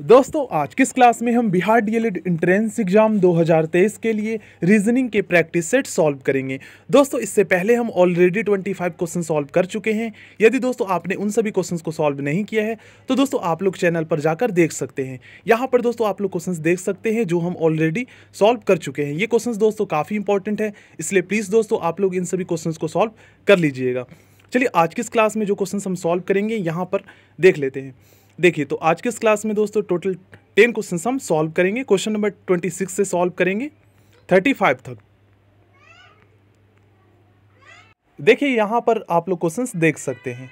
दोस्तों आज किस क्लास में हम बिहार डीएलएड इंट्रेंस एग्जाम 2023 के लिए रीजनिंग के प्रैक्टिस सेट सॉल्व करेंगे दोस्तों इससे पहले हम ऑलरेडी 25 क्वेश्चन सॉल्व कर चुके हैं यदि दोस्तों आपने उन सभी क्वेश्चंस को सॉल्व नहीं किया है तो दोस्तों आप लोग चैनल पर जाकर देख सकते हैं यहाँ पर दोस्तों आप लोग क्वेश्चन देख सकते हैं जो हम ऑलरेडी सॉल्व कर चुके हैं ये क्वेश्चन दोस्तों काफ़ी इंपॉर्टेंट है इसलिए प्लीज़ दोस्तों आप लोग इन सभी क्वेश्चन को सॉल्व कर लीजिएगा चलिए आज किस क्लास में जो क्वेश्चन हम सॉल्व करेंगे यहाँ पर देख लेते हैं देखिए तो आज के इस क्लास में दोस्तों टोटल टेन क्वेश्चन हम सॉल्व करेंगे क्वेश्चन नंबर ट्वेंटी सिक्स से सॉल्व करेंगे थर्टी फाइव तक देखिए यहां पर आप लोग क्वेश्चन देख सकते हैं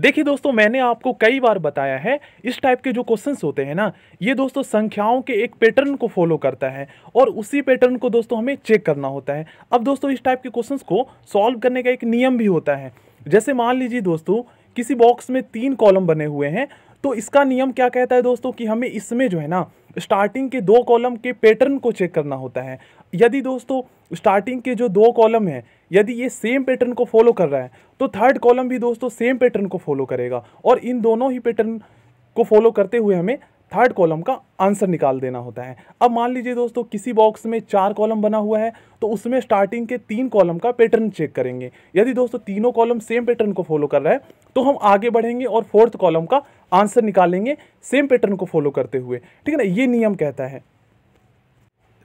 देखिए दोस्तों मैंने आपको कई बार बताया है इस टाइप के जो क्वेश्चंस होते हैं ना ये दोस्तों संख्याओं के एक पैटर्न को फॉलो करता है और उसी पैटर्न को दोस्तों हमें चेक करना होता है अब दोस्तों इस टाइप के क्वेश्चंस को सॉल्व करने का एक नियम भी होता है जैसे मान लीजिए दोस्तों किसी बॉक्स में तीन कॉलम बने हुए हैं तो इसका नियम क्या कहता है दोस्तों कि हमें इसमें जो है ना स्टार्टिंग के दो कॉलम के पैटर्न को चेक करना होता है यदि दोस्तों स्टार्टिंग के जो दो कॉलम हैं यदि ये सेम पैटर्न को फॉलो कर रहा है तो थर्ड कॉलम भी दोस्तों सेम पैटर्न को फॉलो करेगा और इन दोनों ही पैटर्न को फॉलो करते हुए हमें थर्ड कॉलम का आंसर निकाल देना होता है अब मान लीजिए दोस्तों किसी बॉक्स में चार कॉलम बना हुआ है तो उसमें स्टार्टिंग के तीन कॉलम का पैटर्न चेक करेंगे यदि दोस्तों तीनों कॉलम सेम पैटर्न को फॉलो कर रहा है तो हम आगे बढ़ेंगे और फोर्थ कॉलम का आंसर निकालेंगे सेम पैटर्न को फॉलो करते हुए ठीक है ना ये नियम कहता है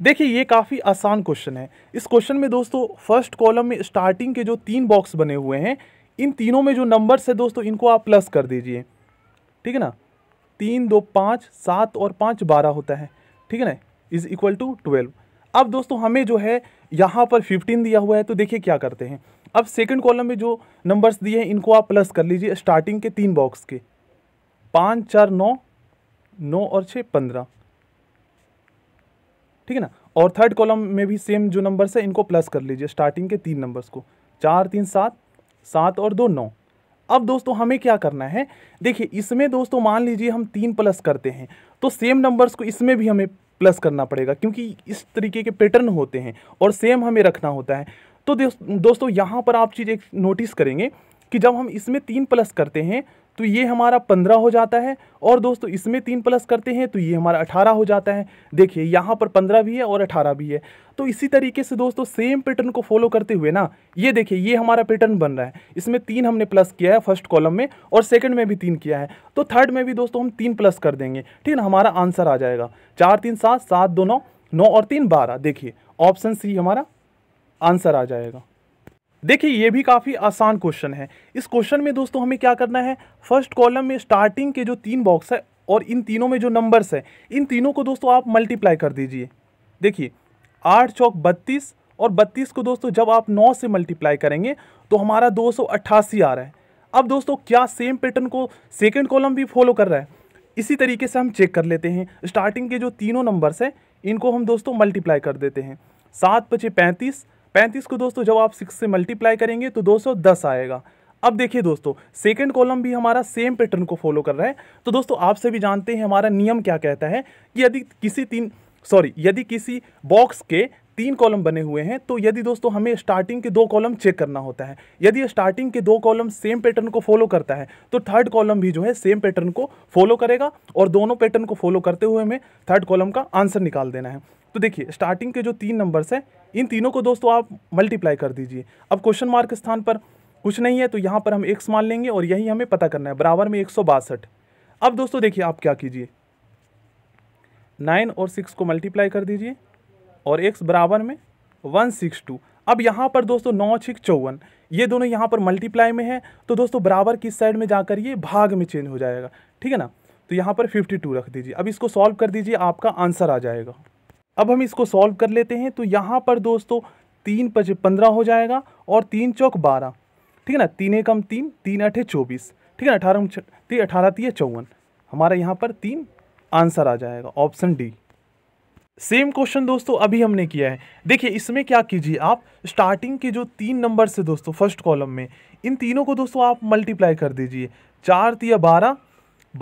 देखिए ये काफ़ी आसान क्वेश्चन है इस क्वेश्चन में दोस्तों फर्स्ट कॉलम में स्टार्टिंग के जो तीन बॉक्स बने हुए हैं इन तीनों में जो नंबर्स है दोस्तों इनको आप प्लस कर दीजिए ठीक है ना तीन दो पाँच सात और पाँच बारह होता है ठीक है ना इज़ इक्वल टू ट्वेल्व अब दोस्तों हमें जो है यहाँ पर फिफ्टीन दिया हुआ है तो देखिए क्या करते हैं अब सेकंड कॉलम में जो नंबर्स दिए हैं इनको आप प्लस कर लीजिए स्टार्टिंग के तीन बॉक्स के पाँच चार नौ नौ और छः पंद्रह ठीक है ना और थर्ड कॉलम में भी सेम जो नंबर्स है इनको प्लस कर लीजिए स्टार्टिंग के तीन नंबर्स को चार तीन सात सात और दो नौ अब दोस्तों हमें क्या करना है देखिए इसमें दोस्तों मान लीजिए हम तीन प्लस करते हैं तो सेम नंबर्स को इसमें भी हमें प्लस करना पड़ेगा क्योंकि इस तरीके के पैटर्न होते हैं और सेम हमें रखना होता है तो दोस्तों यहाँ पर आप चीज़ एक नोटिस करेंगे कि जब हम इसमें तीन प्लस करते हैं तो ये हमारा पंद्रह हो जाता है और दोस्तों इसमें तीन प्लस करते हैं तो ये हमारा अठारह हो जाता है देखिए यहाँ पर पंद्रह भी है और अठारह भी है तो इसी तरीके से दोस्तों सेम पैटर्न को फॉलो करते हुए ना ये देखिए ये हमारा पैटर्न बन रहा है इसमें तीन हमने प्लस किया है फर्स्ट कॉलम में और सेकंड में भी तीन किया है तो थर्ड में भी दोस्तों हम तीन प्लस कर देंगे ठीक है ना हमारा आंसर आ जाएगा चार तीन सात सात दो नौ नौ और तीन बारह देखिए ऑप्शन सी हमारा आंसर आ जाएगा देखिए ये भी काफ़ी आसान क्वेश्चन है इस क्वेश्चन में दोस्तों हमें क्या करना है फर्स्ट कॉलम में स्टार्टिंग के जो तीन बॉक्स है और इन तीनों में जो नंबर्स हैं इन तीनों को दोस्तों आप मल्टीप्लाई कर दीजिए देखिए आठ चौक बत्तीस और बत्तीस को दोस्तों जब आप नौ से मल्टीप्लाई करेंगे तो हमारा दो आ रहा है अब दोस्तों क्या सेम पैटर्न को सेकेंड कॉलम भी फॉलो कर रहा है इसी तरीके से हम चेक कर लेते हैं स्टार्टिंग के जो तीनों नंबर्स हैं इनको हम दोस्तों मल्टीप्लाई कर देते हैं सात पचे पैंतीस पैंतीस को दोस्तों जब आप सिक्स से मल्टीप्लाई करेंगे तो दो आएगा अब देखिए दोस्तों सेकंड कॉलम भी हमारा सेम पैटर्न को फॉलो कर रहा है तो दोस्तों आप सभी जानते हैं हमारा नियम क्या कहता है कि यदि किसी तीन सॉरी यदि किसी बॉक्स के तीन कॉलम बने हुए हैं तो यदि दोस्तों हमें स्टार्टिंग के दो कॉलम चेक करना होता है यदि स्टार्टिंग के दो कॉलम सेम पैटर्न को फॉलो करता है तो थर्ड कॉलम भी जो है सेम पैटर्न को फॉलो करेगा और दोनों पैटर्न को फॉलो करते हुए हमें थर्ड कॉलम का आंसर निकाल देना है तो देखिए स्टार्टिंग के जो तीन नंबर्स हैं इन तीनों को दोस्तों आप मल्टीप्लाई कर दीजिए अब क्वेश्चन मार्क स्थान पर कुछ नहीं है तो यहाँ पर हम एक मान लेंगे और यही हमें पता करना है बराबर में एक अब दोस्तों देखिए आप क्या कीजिए नाइन और सिक्स को मल्टीप्लाई कर दीजिए और एक्स बराबर में वन सिक्स टू अब यहाँ पर दोस्तों नौ छिक चौवन ये दोनों यहाँ पर मल्टीप्लाई में है तो दोस्तों बराबर किस साइड में जाकर ये भाग में चेंज हो जाएगा ठीक है ना तो यहाँ पर फिफ्टी टू रख दीजिए अब इसको सॉल्व कर दीजिए आपका आंसर आ जाएगा अब हम इसको सॉल्व कर लेते हैं तो यहाँ पर दोस्तों तीन पच पंद्रह हो जाएगा और तीन चौक बारह ठीक है ना तीन एकम तीन तीन अठे चौबीस ठीक है ना अठारह अठारह तीय चौवन हमारा यहाँ पर तीन आंसर आ जाएगा ऑप्शन डी सेम क्वेश्चन दोस्तों अभी हमने किया है देखिए इसमें क्या कीजिए आप स्टार्टिंग के जो तीन नंबर से दोस्तों फर्स्ट कॉलम में इन तीनों को दोस्तों आप मल्टीप्लाई कर दीजिए चार या बारह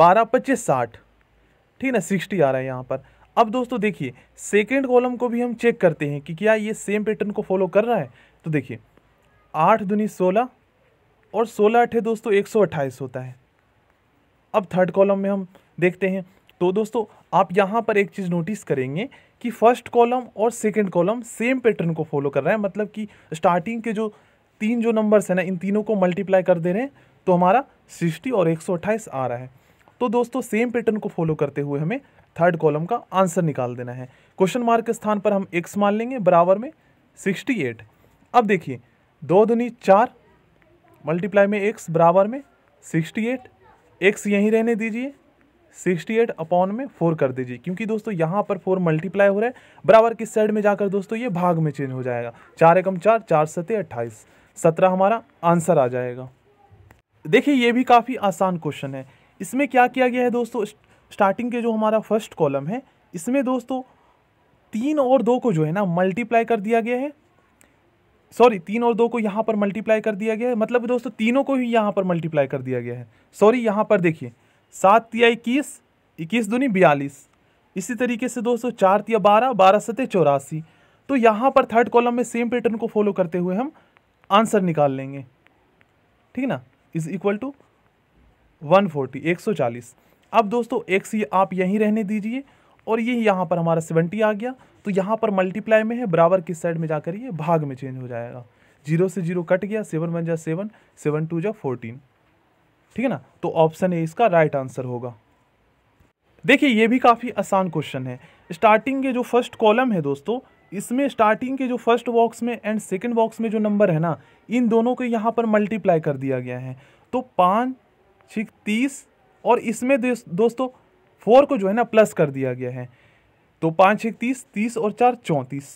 बारह पच्चीस साठ ठीक है सिक्सटी आ रहा है यहाँ पर अब दोस्तों देखिए सेकेंड कॉलम को भी हम चेक करते हैं कि क्या ये सेम पैटर्न को फॉलो कर रहा है तो देखिए आठ दुनी सोलह और सोलह अठे दोस्तों एक सौ अट्ठाईस होता है अब थर्ड कॉलम में हम देखते हैं तो दोस्तों आप यहाँ पर एक चीज़ नोटिस करेंगे कि फर्स्ट कॉलम और सेकेंड कॉलम सेम पैटर्न को फॉलो कर रहे हैं मतलब कि स्टार्टिंग के जो तीन जो नंबर्स हैं ना इन तीनों को मल्टीप्लाई कर दे रहे हैं तो हमारा सिक्सटी और एक आ रहा है तो दोस्तों सेम पैटर्न को फॉलो करते हुए हमें थर्ड कॉलम का आंसर निकाल देना है क्वेश्चन मार्क के स्थान पर हम एक्स मान लेंगे बराबर में सिक्सटी एट अब देखिए दो दुनी चार मल्टीप्लाई में एक्स बराबर में सिक्सटी एट एक्स यहीं रहने दीजिए सिक्सटी एट अपॉन में फोर कर दीजिए क्योंकि दोस्तों यहाँ पर फोर मल्टीप्लाई हो रहा है बराबर किस साइड में जाकर दोस्तों ये भाग में चेंज हो जाएगा चार एकम चार चार सते अट्ठाईस सत्रह हमारा आंसर आ जाएगा देखिए ये भी काफ़ी आसान क्वेश्चन है इसमें क्या किया गया है दोस्तों स्टार्टिंग के जो हमारा फर्स्ट कॉलम है इसमें दोस्तों तीन और दो को जो है ना मल्टीप्लाई कर दिया गया है सॉरी तीन और दो को यहाँ पर मल्टीप्लाई कर दिया गया है मतलब दोस्तों तीनों को ही यहाँ पर मल्टीप्लाई कर दिया गया है सॉरी यहाँ पर देखिए सात तिया इक्कीस इक्कीस दूनी बयालीस इसी तरीके से दोस्तों चार तिया बारह बारह सतह चौरासी तो यहाँ पर थर्ड कॉलम में सेम पैटर्न को फॉलो करते हुए हम आंसर निकाल लेंगे ठीक है ना is equal to one forty एक सौ चालीस अब दोस्तों एक्स ये आप यहीं रहने दीजिए और ये यहाँ पर हमारा सेवेंटी आ गया तो यहाँ पर मल्टीप्लाई में है बराबर किस साइड में जाकर ये भाग में चेंज हो जाएगा जीरो से जीरो कट गया सेवन वन जा सेवन सेवन टू जा फोर्टीन ठीक है ना तो ऑप्शन ए इसका राइट आंसर होगा देखिए ये भी काफ़ी आसान क्वेश्चन है स्टार्टिंग के जो फर्स्ट कॉलम है दोस्तों इसमें स्टार्टिंग के जो फर्स्ट बॉक्स में एंड सेकंड बॉक्स में जो नंबर है ना इन दोनों को यहाँ पर मल्टीप्लाई कर दिया गया है तो पाँच छिक तीस और इसमें दोस्तों फोर को जो है ना प्लस कर दिया गया है तो पाँच छिक तीस तीस और चार चौंतीस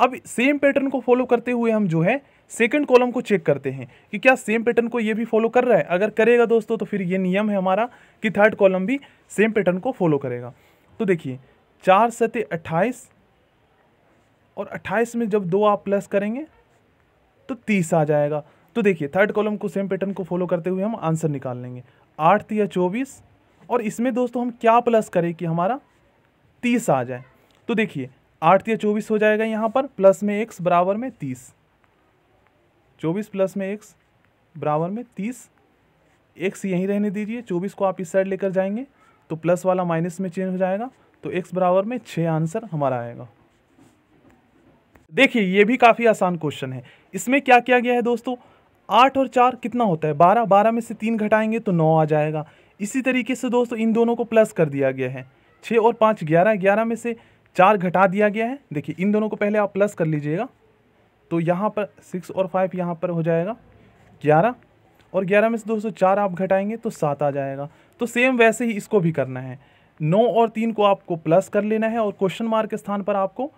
अब सेम पैटर्न को फॉलो करते हुए हम जो है सेकंड कॉलम को चेक करते हैं कि क्या सेम पैटर्न को ये भी फॉलो कर रहा है अगर करेगा दोस्तों तो फिर ये नियम है हमारा कि थर्ड कॉलम भी सेम पैटर्न को फॉलो करेगा तो देखिए चार सत्य अट्ठाईस और अट्ठाईस में जब दो आप प्लस करेंगे तो तीस आ जाएगा तो देखिए थर्ड कॉलम को सेम पैटर्न को फॉलो करते हुए हम आंसर निकाल लेंगे आठ या चौबीस और इसमें दोस्तों हम क्या प्लस करें कि हमारा तीस आ जाए तो देखिए आठ या चौबीस हो जाएगा यहाँ पर प्लस में एक्स बराबर में तीस चौबीस प्लस में एक्स बराबर में तीस एक्स यहीं रहने दीजिए चौबीस को आप इस साइड लेकर जाएंगे तो प्लस वाला माइनस में चेंज हो जाएगा तो एक्स बराबर में छः आंसर हमारा आएगा देखिए ये भी काफ़ी आसान क्वेश्चन है इसमें क्या किया गया है दोस्तों आठ और चार कितना होता है बारह बारह में से तीन घटाएंगे तो नौ आ जाएगा इसी तरीके से दोस्तों इन दोनों को प्लस कर दिया गया है छः और पाँच ग्यारह ग्यारह में से चार घटा दिया गया है देखिए इन दोनों को पहले आप प्लस कर लीजिएगा तो यहाँ पर सिक्स और फाइव यहाँ पर हो जाएगा ग्यारह और ग्यारह में से दोस्तों चार आप घटाएंगे तो सात आ जाएगा तो सेम वैसे ही इसको भी करना है नौ और तीन को आपको प्लस कर लेना है और क्वेश्चन मार्क के स्थान पर आपको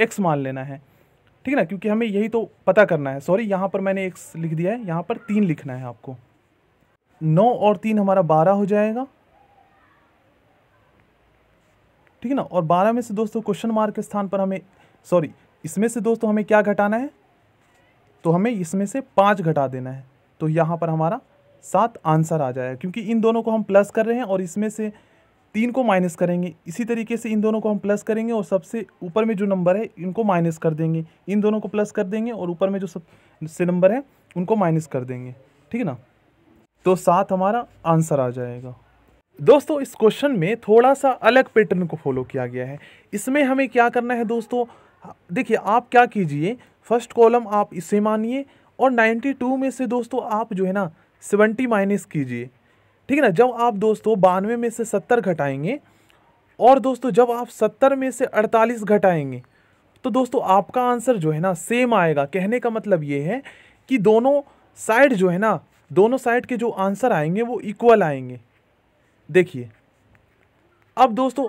एक्स मान लेना है ठीक है ना क्योंकि हमें यही तो पता करना है सॉरी यहाँ पर मैंने एक्स लिख दिया है यहाँ पर तीन लिखना है आपको नौ और तीन हमारा बारह हो जाएगा ठीक है ना और बारह में से दोस्तों क्वेश्चन मार्क के स्थान पर हमें सॉरी इसमें से दोस्तों हमें क्या घटाना है तो हमें इसमें से पाँच घटा देना है तो यहाँ पर हमारा सात आंसर आ जाएगा क्योंकि इन दोनों को हम प्लस कर रहे हैं और इसमें से तीन को माइनस करेंगे इसी तरीके से इन दोनों को हम प्लस करेंगे और सबसे ऊपर में जो नंबर है इनको माइनस कर देंगे इन दोनों को प्लस कर देंगे और ऊपर में जो सब से नंबर है उनको माइनस कर देंगे ठीक है ना तो सात हमारा आंसर आ जाएगा दोस्तों इस क्वेश्चन में थोड़ा सा अलग पैटर्न को फॉलो किया गया है इसमें हमें क्या करना है दोस्तों देखिए आप क्या कीजिए फर्स्ट कॉलम आप इसे मानिए और 92 में से दोस्तों आप जो है ना 70 माइनस कीजिए ठीक है ना जब आप दोस्तों बानवे में से 70 घटाएंगे और दोस्तों जब आप 70 में से 48 घटाएंगे तो दोस्तों आपका आंसर जो है ना सेम आएगा कहने का मतलब ये है कि दोनों साइड जो है ना दोनों साइड के जो आंसर आएंगे वो इक्वल आएंगे देखिए अब दोस्तों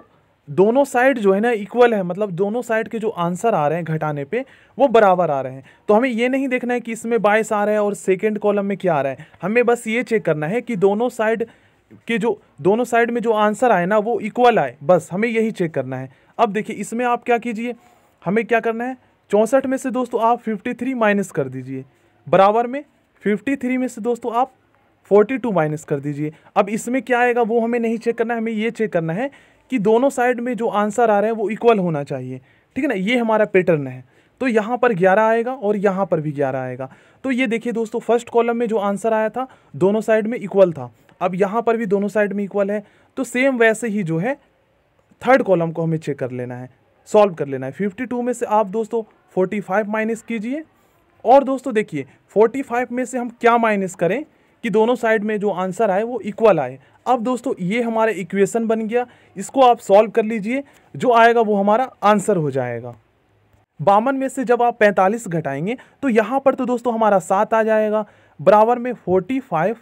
दोनों साइड जो है ना इक्वल है मतलब दोनों साइड के जो आंसर आ रहे हैं घटाने पे वो बराबर आ रहे हैं तो हमें ये नहीं देखना है कि इसमें बाईस आ रहा है और सेकेंड कॉलम में क्या आ रहा है हमें बस ये चेक करना है कि दोनों साइड के जो दोनों साइड में जो आंसर आए ना वो इक्वल आए बस हमें यही चेक करना है अब देखिए इसमें आप क्या कीजिए हमें क्या करना है चौंसठ में से दोस्तों आप फिफ्टी थ्री माइनस कर दीजिए बराबर में फिफ्टी थ्री में से दोस्तों आप फोर्टी टू माइनस कर दीजिए अब इसमें क्या आएगा वो हमें नहीं चेक करना है हमें ये चेक करना है कि दोनों साइड में जो आंसर आ रहे हैं वो इक्वल होना चाहिए ठीक है ना ये हमारा पैटर्न है तो यहाँ पर ग्यारह आएगा और यहाँ पर भी ग्यारह आएगा तो ये देखिए दोस्तों फर्स्ट कॉलम में जो आंसर आया था दोनों साइड में इक्वल था अब यहाँ पर भी दोनों साइड में इक्वल है तो सेम वैसे ही जो है थर्ड कॉलम को हमें चेक कर लेना है सॉल्व कर लेना है 52 में से आप दोस्तों 45 माइनस कीजिए और दोस्तों देखिए 45 में से हम क्या माइनस करें कि दोनों साइड में जो आंसर आए वो इक्वल आए अब दोस्तों ये हमारा इक्वेशन बन गया इसको आप सॉल्व कर लीजिए जो आएगा वो हमारा आंसर हो जाएगा बावन में से जब आप पैंतालीस घटाएंगे तो यहाँ पर तो दोस्तों हमारा सात आ जाएगा बराबर में फोर्टी फाइव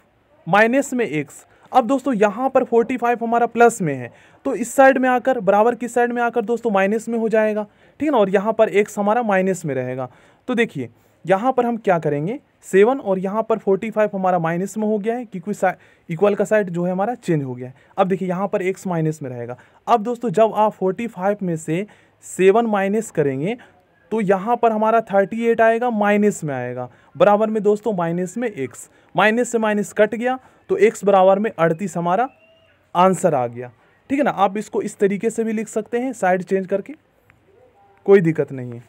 माइनस में एक्स अब दोस्तों यहाँ पर फोर्टी फाइव हमारा प्लस में है तो इस साइड में आकर बराबर की साइड में आकर दोस्तों माइनस में हो जाएगा ठीक है ना और यहाँ पर एक्स हमारा माइनस में रहेगा तो देखिए यहाँ पर हम क्या करेंगे सेवन और यहाँ पर फोर्टी फाइव हमारा माइनस में हो गया है क्योंकि इक्वल का साइड जो है हमारा चेंज हो गया है अब देखिए यहाँ पर एक्स माइनस में रहेगा अब दोस्तों जब आप फोर्टी फाइव में से सेवन माइनस करेंगे तो यहाँ पर हमारा थर्टी एट आएगा माइनस में आएगा बराबर में दोस्तों माइनस में एक्स माइनस से माइनस कट गया तो एक्स बराबर में अड़तीस हमारा आंसर आ गया ठीक है ना आप इसको इस तरीके से भी लिख सकते हैं साइड चेंज करके कोई दिक्कत नहीं है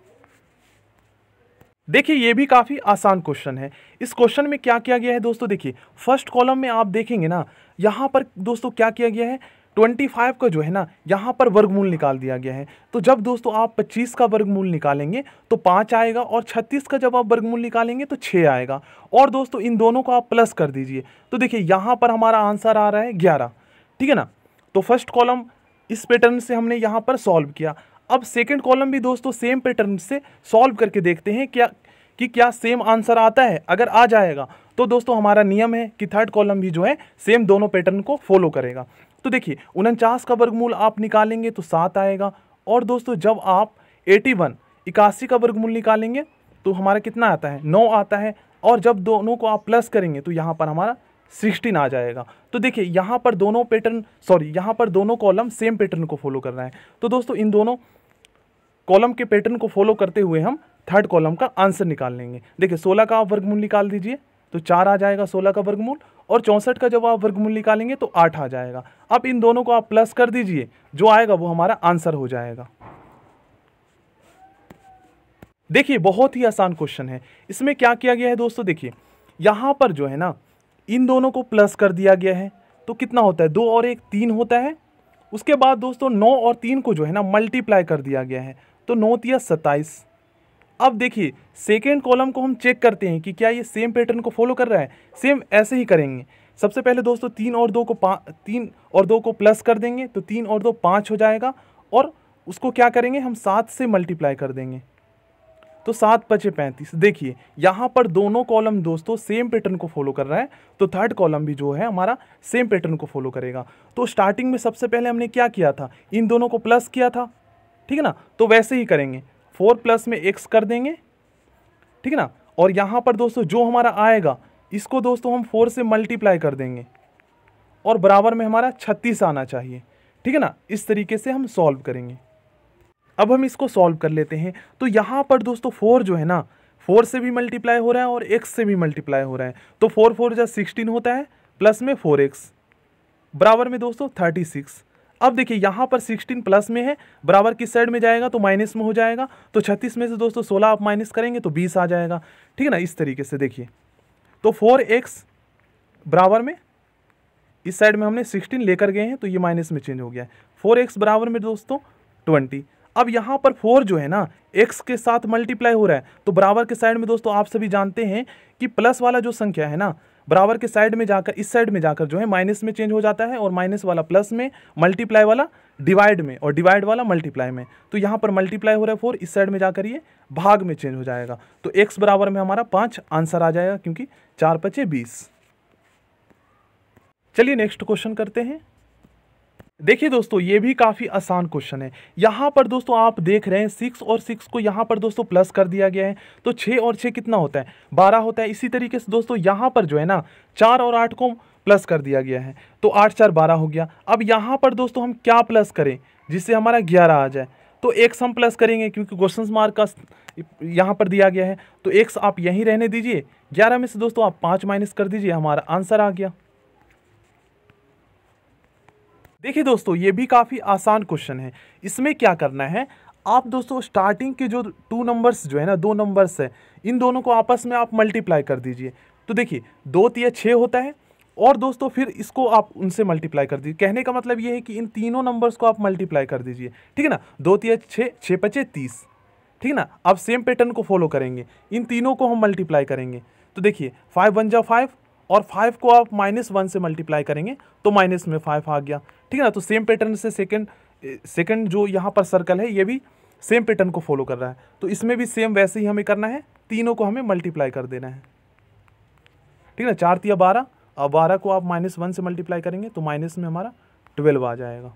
देखिए ये भी काफ़ी आसान क्वेश्चन है इस क्वेश्चन में क्या किया गया है दोस्तों देखिए फर्स्ट कॉलम में आप देखेंगे ना यहाँ पर दोस्तों क्या किया गया है 25 का जो है ना यहाँ पर वर्गमूल निकाल दिया गया है तो जब दोस्तों आप 25 का वर्गमूल निकालेंगे तो पाँच आएगा और 36 का जब आप वर्गमूल निकालेंगे तो छः आएगा और दोस्तों इन दोनों को आप प्लस कर दीजिए तो देखिए यहाँ पर हमारा आंसर आ रहा है ग्यारह ठीक है ना तो फर्स्ट कॉलम इस पैटर्न से हमने यहाँ पर सॉल्व किया अब सेकेंड कॉलम भी दोस्तों सेम पैटर्न से सॉल्व करके देखते हैं क्या कि क्या सेम आंसर आता है अगर आ जाएगा तो दोस्तों हमारा नियम है कि थर्ड कॉलम भी जो है सेम दोनों पैटर्न को फॉलो करेगा तो देखिए उनचास का वर्गमूल आप निकालेंगे तो सात आएगा और दोस्तों जब आप एटी वन इक्यासी का वर्गमूल निकालेंगे तो हमारा कितना आता है नौ आता है और जब दोनों को आप प्लस करेंगे तो यहाँ पर हमारा सिक्सटीन आ जाएगा तो देखिए यहाँ पर दोनों पैटर्न सॉरी यहाँ पर दोनों कॉलम सेम पैटर्न को फॉलो कर रहे हैं तो दोस्तों इन दोनों कॉलम के पैटर्न को फॉलो करते हुए हम थर्ड कॉलम का आंसर निकाल लेंगे देखिए सोलह का आप वर्गमूल निकाल दीजिए तो चार आ जाएगा सोलह का वर्गमूल और चौंसठ का जब आप वर्गमूल निकालेंगे तो आठ आ जाएगा अब इन दोनों को आप प्लस कर दीजिए जो आएगा वो हमारा आंसर हो जाएगा देखिए बहुत ही आसान क्वेश्चन है इसमें क्या किया गया है दोस्तों देखिए यहाँ पर जो है ना इन दोनों को प्लस कर दिया गया है तो कितना होता है दो और एक तीन होता है उसके बाद दोस्तों नौ और तीन को जो है ना मल्टीप्लाई कर दिया गया है तो नौ या सत्ताईस अब देखिए सेकेंड कॉलम को हम चेक करते हैं कि क्या ये सेम पैटर्न को फॉलो कर रहा है सेम ऐसे ही करेंगे सबसे पहले दोस्तों तीन और दो को तीन और दो को प्लस कर देंगे तो तीन और दो पाँच हो जाएगा और उसको क्या करेंगे हम सात से मल्टीप्लाई कर देंगे तो सात पचे पैंतीस देखिए यहाँ पर दोनों कॉलम दोस्तों सेम पैटर्न को फॉलो कर रहा है तो थर्ड कॉलम भी जो है हमारा सेम पैटर्न को फॉलो करेगा तो स्टार्टिंग में सबसे पहले हमने क्या किया था इन दोनों को प्लस किया था ठीक है ना तो वैसे ही करेंगे फोर प्लस में एक्स कर देंगे ठीक है ना और यहाँ पर दोस्तों जो हमारा आएगा इसको दोस्तों हम फोर से मल्टीप्लाई कर देंगे और बराबर में हमारा छत्तीस आना चाहिए ठीक है ना इस तरीके से हम सॉल्व करेंगे अब हम इसको सॉल्व कर लेते हैं तो यहाँ पर दोस्तों फोर जो है ना फोर से भी मल्टीप्लाई हो रहा है और एक्स से भी मल्टीप्लाई हो रहा है तो फोर फोर जब सिक्सटीन होता है प्लस में फोर एक्स बराबर में दोस्तों थर्टी सिक्स अब देखिए यहाँ पर सिक्सटीन प्लस में है बराबर किस साइड में जाएगा तो माइनस में हो जाएगा तो छत्तीस में से दोस्तों सोलह आप माइनस करेंगे तो बीस आ जाएगा ठीक है ना इस तरीके से देखिए तो फोर एक्स बराबर में इस साइड में हमने सिक्सटीन लेकर गए हैं तो ये माइनस में चेंज हो गया है फोर एक्स बराबर में दोस्तों ट्वेंटी अब यहाँ पर फोर जो है ना एक्स के साथ मल्टीप्लाई हो रहा है तो बराबर के साइड में दोस्तों आप सभी जानते हैं कि प्लस वाला जो संख्या है ना बराबर के साइड में जाकर इस साइड में जाकर जो है माइनस में चेंज हो जाता है और माइनस वाला प्लस में मल्टीप्लाई वाला डिवाइड में और डिवाइड वाला मल्टीप्लाई में तो यहाँ पर मल्टीप्लाई हो रहा है फोर इस साइड में जाकर ये भाग में चेंज हो जाएगा तो एक्स बराबर में हमारा पाँच आंसर आ जाएगा क्योंकि चार पचे बीस चलिए नेक्स्ट क्वेश्चन करते हैं देखिए दोस्तों ये भी काफ़ी आसान क्वेश्चन है यहाँ पर दोस्तों आप देख रहे हैं सिक्स और सिक्स को यहाँ पर दोस्तों प्लस कर दिया गया है तो छः और छः कितना होता है बारह होता है इसी तरीके से दोस्तों यहाँ पर जो है ना चार और आठ को प्लस कर दिया गया है तो आठ चार बारह हो गया अब यहाँ पर दोस्तों हम क्या प्लस करें जिससे हमारा ग्यारह आ जाए तो एक हम प्लस करेंगे क्योंकि क्वेश्चन मार्क का यहाँ पर दिया गया है तो एक आप यहीं रहने दीजिए ग्यारह में से दोस्तों आप पाँच माइनस कर दीजिए हमारा आंसर आ गया देखिए दोस्तों ये भी काफ़ी आसान क्वेश्चन है इसमें क्या करना है आप दोस्तों स्टार्टिंग के जो टू नंबर्स जो है ना दो नंबर्स है इन दोनों को आपस में आप मल्टीप्लाई कर दीजिए तो देखिए दो तीय छः होता है और दोस्तों फिर इसको आप उनसे मल्टीप्लाई कर दीजिए कहने का मतलब ये है कि इन तीनों नंबर्स को आप मल्टीप्लाई कर दीजिए ठीक है ना दो तीय छः छः पचे तीस ठीक है ना आप सेम पैटर्न को फॉलो करेंगे इन तीनों को हम मल्टीप्लाई करेंगे तो देखिए फाइव वन जा फाइव और फाइव को आप माइनस वन से मल्टीप्लाई करेंगे तो माइनस में फाइव आ गया ठीक है ना तो सेम पैटर्न से सेकेंड सेकेंड जो यहाँ पर सर्कल है ये भी सेम पैटर्न को फॉलो कर रहा है तो इसमें भी सेम वैसे ही हमें करना है तीनों को हमें मल्टीप्लाई कर देना है ठीक है ना चार तिया बारह और बारह को आप माइनस वन से मल्टीप्लाई करेंगे तो माइनस में हमारा ट्वेल्व आ जाएगा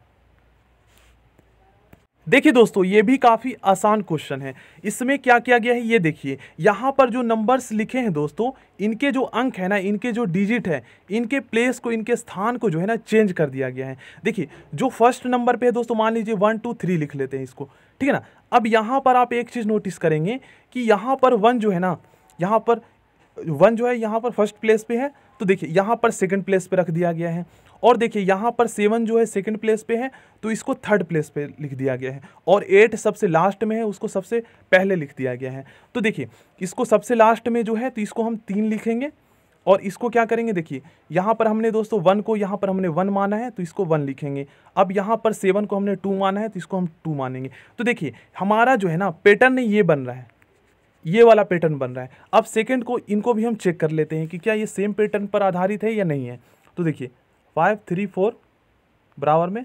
देखिए दोस्तों ये भी काफ़ी आसान क्वेश्चन है इसमें क्या किया गया है ये देखिए यहाँ पर जो नंबर्स लिखे हैं दोस्तों इनके जो अंक है ना इनके जो डिजिट है इनके प्लेस को इनके स्थान को जो है ना चेंज कर दिया गया है देखिए जो फर्स्ट नंबर पे है दोस्तों मान लीजिए वन टू थ्री लिख लेते हैं इसको ठीक है ना अब यहाँ पर आप एक चीज़ नोटिस करेंगे कि यहाँ पर वन जो है ना यहाँ पर वन जो है यहाँ पर फर्स्ट प्लेस पर है तो देखिए यहाँ पर सेकेंड प्लेस पर रख दिया गया है और देखिए यहाँ पर सेवन जो है सेकंड प्लेस पे है तो इसको थर्ड प्लेस पे लिख दिया गया है और एट सबसे लास्ट में है उसको सबसे पहले लिख दिया गया है तो देखिए इसको सबसे लास्ट में जो है तो इसको हम तीन लिखेंगे और इसको क्या करेंगे देखिए यहाँ पर हमने दोस्तों वन को यहाँ पर हमने वन माना है तो इसको वन लिखेंगे अब यहाँ पर सेवन को हमने टू माना है तो इसको हम टू मानेंगे तो देखिए हमारा जो है ना पैटर्न ये बन रहा है ये वाला पैटर्न बन रहा है अब सेकंड को इनको भी हम चेक कर लेते हैं कि क्या ये सेम पैटर्न पर आधारित है या नहीं है तो देखिए फाइव थ्री फोर बराबर में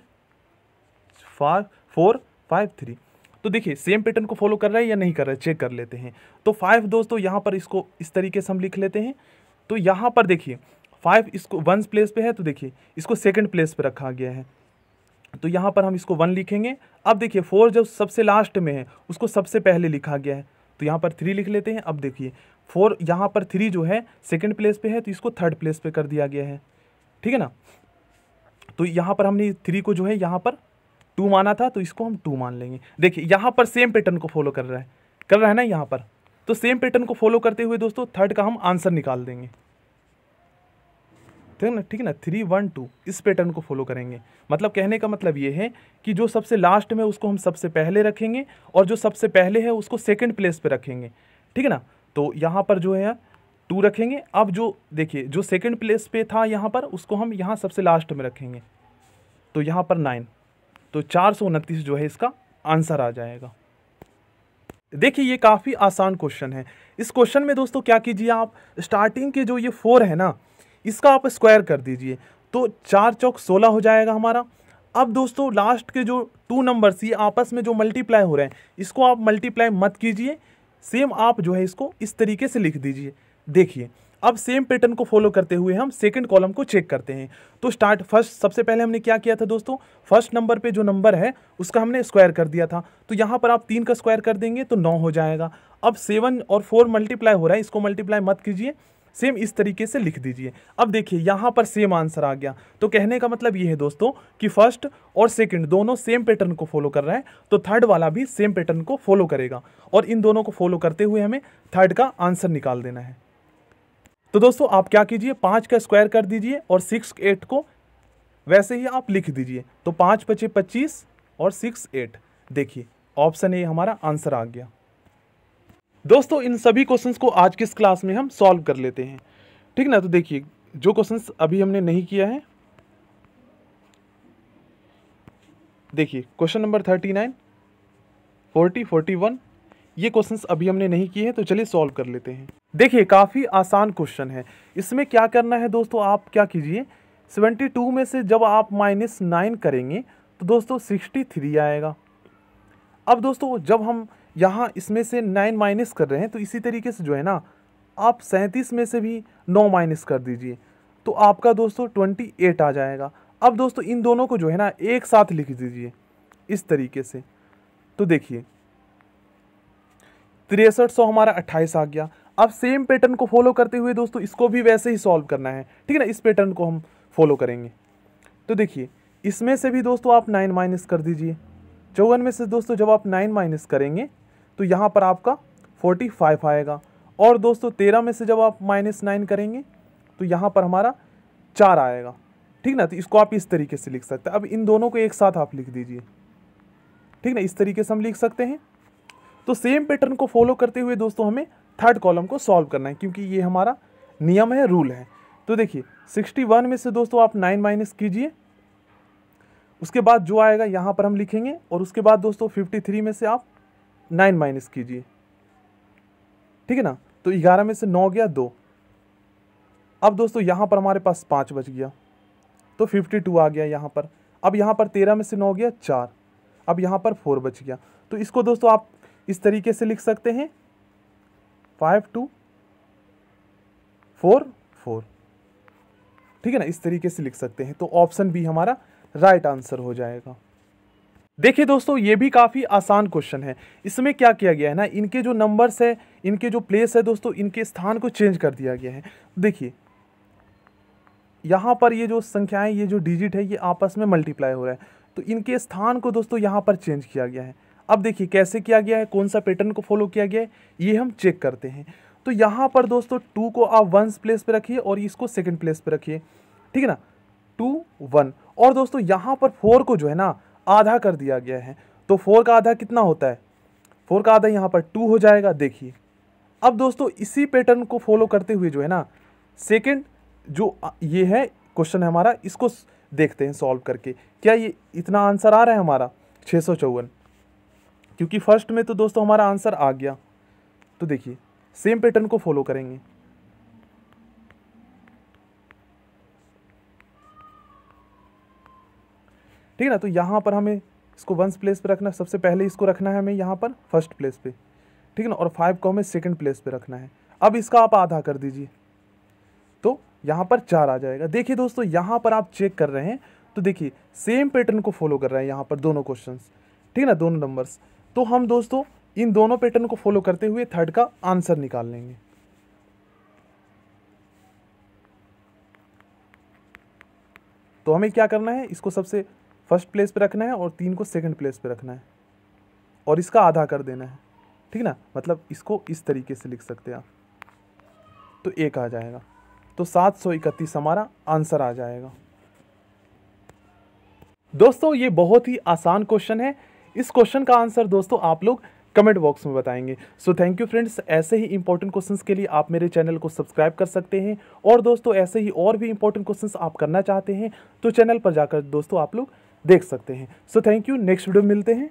फाइव फोर फाइव थ्री तो देखिए सेम पैटर्न को फॉलो कर रहा है या नहीं कर रहा है चेक कर लेते हैं तो फाइव दोस्तों यहाँ पर इसको इस तरीके से हम लिख लेते हैं तो यहाँ पर देखिए फाइव इसको वंस प्लेस पे है तो देखिए इसको सेकंड प्लेस पे रखा गया है तो यहाँ पर हम इसको वन लिखेंगे अब देखिए फोर जब सबसे लास्ट में है उसको सबसे पहले लिखा गया है तो यहाँ पर थ्री लिख लेते हैं अब देखिए फोर यहाँ पर थ्री जो है सेकेंड प्लेस पर है तो इसको थर्ड प्लेस पर कर दिया गया है ठीक है ना तो यहाँ पर हमने थ्री को जो है यहाँ पर टू माना था तो इसको हम टू मान लेंगे देखिए यहाँ पर सेम पैटर्न को फॉलो कर रहा है कर रहा है ना यहाँ पर तो सेम पैटर्न को फॉलो करते हुए दोस्तों थर्ड का हम आंसर निकाल देंगे ठीक है ना ठीक है ना थ्री वन टू इस पैटर्न को फॉलो करेंगे मतलब कहने का मतलब ये है कि जो सबसे लास्ट में उसको हम सबसे पहले रखेंगे और जो सबसे पहले है उसको सेकेंड प्लेस पर रखेंगे ठीक है ना तो यहाँ पर जो है टू रखेंगे अब जो देखिए जो सेकंड प्लेस पे था यहाँ पर उसको हम यहाँ सबसे लास्ट में रखेंगे तो यहाँ पर नाइन तो चार सौ उनतीस जो है इसका आंसर आ जाएगा देखिए ये काफ़ी आसान क्वेश्चन है इस क्वेश्चन में दोस्तों क्या कीजिए आप स्टार्टिंग के जो ये फोर है ना इसका आप स्क्वायर कर दीजिए तो चार चौक सोलह हो जाएगा हमारा अब दोस्तों लास्ट के जो टू नंबर्स ये आपस में जो मल्टीप्लाई हो रहे हैं इसको आप मल्टीप्लाई मत कीजिए सेम आप जो है इसको इस तरीके से लिख दीजिए देखिए अब सेम पैटर्न को फॉलो करते हुए हम सेकंड कॉलम को चेक करते हैं तो स्टार्ट फर्स्ट सबसे पहले हमने क्या किया था दोस्तों फर्स्ट नंबर पे जो नंबर है उसका हमने स्क्वायर कर दिया था तो यहाँ पर आप तीन का स्क्वायर कर देंगे तो नौ हो जाएगा अब सेवन और फोर मल्टीप्लाई हो रहा है इसको मल्टीप्लाई मत कीजिए सेम इस तरीके से लिख दीजिए अब देखिए यहाँ पर सेम आंसर आ गया तो कहने का मतलब ये है दोस्तों कि फर्स्ट और सेकंड दोनों सेम पैटर्न को फॉलो कर रहे हैं तो थर्ड वाला भी सेम पैटर्न को फॉलो करेगा और इन दोनों को फॉलो करते हुए हमें थर्ड का आंसर निकाल देना है तो दोस्तों आप क्या कीजिए पाँच का स्क्वायर कर दीजिए और सिक्स एट को वैसे ही आप लिख दीजिए तो पाँच पचे पच्चीस और सिक्स एट देखिए ऑप्शन ए हमारा आंसर आ गया दोस्तों इन सभी क्वेश्चंस को आज किस क्लास में हम सॉल्व कर लेते हैं ठीक ना तो देखिए जो क्वेश्चंस अभी हमने नहीं किया है देखिए question number thirty nine forty forty one ये क्वेश्चंस अभी हमने नहीं किए हैं तो चलिए सॉल्व कर लेते हैं देखिए काफ़ी आसान क्वेश्चन है इसमें क्या करना है दोस्तों आप क्या कीजिए सेवेंटी टू में से जब आप माइनस नाइन करेंगे तो दोस्तों सिक्सटी थ्री आएगा अब दोस्तों जब हम यहाँ इसमें से नाइन माइनस कर रहे हैं तो इसी तरीके से जो है ना आप सैंतीस में से भी नौ माइनस कर दीजिए तो आपका दोस्तों ट्वेंटी एट आ जाएगा अब दोस्तों इन दोनों को जो है ना एक साथ लिख दीजिए इस तरीके से तो देखिए तिरसठ सौ हमारा अट्ठाईस आ गया अब सेम पैटर्न को फॉलो करते हुए दोस्तों इसको भी वैसे ही सॉल्व करना है ठीक है ना इस पैटर्न को हम फॉलो करेंगे तो देखिए इसमें से भी दोस्तों आप नाइन माइनस कर दीजिए चौवन में से दोस्तों जब आप नाइन माइनस करेंगे तो यहाँ पर आपका फोर्टी फाइव आएगा और दोस्तों तेरह में से जब आप माइनस नाइन करेंगे तो यहाँ पर हमारा चार आएगा ठीक ना तो इसको आप इस तरीके से लिख सकते हैं अब इन दोनों को एक साथ आप लिख दीजिए ठीक ना इस तरीके से हम लिख सकते हैं तो सेम पैटर्न को फॉलो करते हुए दोस्तों हमें थर्ड कॉलम को सॉल्व करना है क्योंकि ये हमारा नियम है रूल है तो देखिए 61 में से दोस्तों आप 9 माइनस कीजिए उसके बाद जो आएगा यहाँ पर हम लिखेंगे और उसके बाद दोस्तों 53 में से आप 9 माइनस कीजिए ठीक है ना तो 11 में से 9 गया दो अब दोस्तों यहाँ पर हमारे पास पाँच बच गया तो 52 आ गया यहाँ पर अब यहाँ पर 13 में से 9 गया चार अब यहाँ पर फोर बच गया तो इसको दोस्तों आप इस तरीके से लिख सकते हैं फाइव टू फोर फोर ठीक है ना इस तरीके से लिख सकते हैं तो ऑप्शन बी हमारा राइट right आंसर हो जाएगा देखिए दोस्तों ये भी काफ़ी आसान क्वेश्चन है इसमें क्या किया गया है ना इनके जो नंबर्स है इनके जो प्लेस है दोस्तों इनके स्थान को चेंज कर दिया गया है देखिए यहाँ पर ये जो संख्याएं ये जो डिजिट है ये आपस में मल्टीप्लाई हो रहा है तो इनके स्थान को दोस्तों यहाँ पर चेंज किया गया है अब देखिए कैसे किया गया है कौन सा पैटर्न को फॉलो किया गया है ये हम चेक करते हैं तो यहाँ पर दोस्तों टू को आप वंस प्लेस पर रखिए और इसको सेकेंड प्लेस पर रखिए ठीक है ना टू वन और दोस्तों यहाँ पर फोर को जो है ना आधा कर दिया गया है तो फोर का आधा कितना होता है फोर का आधा यहाँ पर टू हो जाएगा देखिए अब दोस्तों इसी पैटर्न को फॉलो करते हुए जो है ना सेकेंड जो ये है क्वेश्चन है हमारा इसको देखते हैं सॉल्व करके क्या ये इतना आंसर आ रहा है हमारा छः सौ चौवन क्योंकि फर्स्ट में तो दोस्तों हमारा आंसर आ गया तो देखिए सेम पैटर्न को फॉलो करेंगे ठीक है ना तो यहाँ पर हमें इसको वंस प्लेस पे रखना सबसे पहले इसको रखना है हमें यहाँ पर फर्स्ट प्लेस पे ठीक है ना और फाइव को हमें सेकंड प्लेस पे रखना है अब इसका आप आधा कर दीजिए तो यहाँ पर चार आ जाएगा देखिए दोस्तों यहाँ पर आप चेक कर रहे हैं तो देखिए सेम पैटर्न को फॉलो कर रहे हैं यहाँ पर दोनों क्वेश्चन ठीक है ना दोनों नंबर्स तो हम दोस्तों इन दोनों पैटर्न को फॉलो करते हुए थर्ड का आंसर निकाल लेंगे तो हमें क्या करना है इसको सबसे फर्स्ट प्लेस पे रखना है और तीन को सेकंड प्लेस पे रखना है और इसका आधा कर देना है ठीक ना मतलब इसको इस तरीके से लिख सकते हैं आप तो एक आ जाएगा तो सात सौ इकतीस हमारा आंसर आ जाएगा दोस्तों ये बहुत ही आसान क्वेश्चन है इस क्वेश्चन का आंसर दोस्तों आप लोग कमेंट बॉक्स में बताएंगे सो थैंक यू फ्रेंड्स ऐसे ही इंपॉर्टेंट क्वेश्चंस के लिए आप मेरे चैनल को सब्सक्राइब कर सकते हैं और दोस्तों ऐसे ही और भी इंपॉर्टेंट क्वेश्चंस आप करना चाहते हैं तो चैनल पर जाकर दोस्तों आप लोग देख सकते हैं so thank you next video मिलते हैं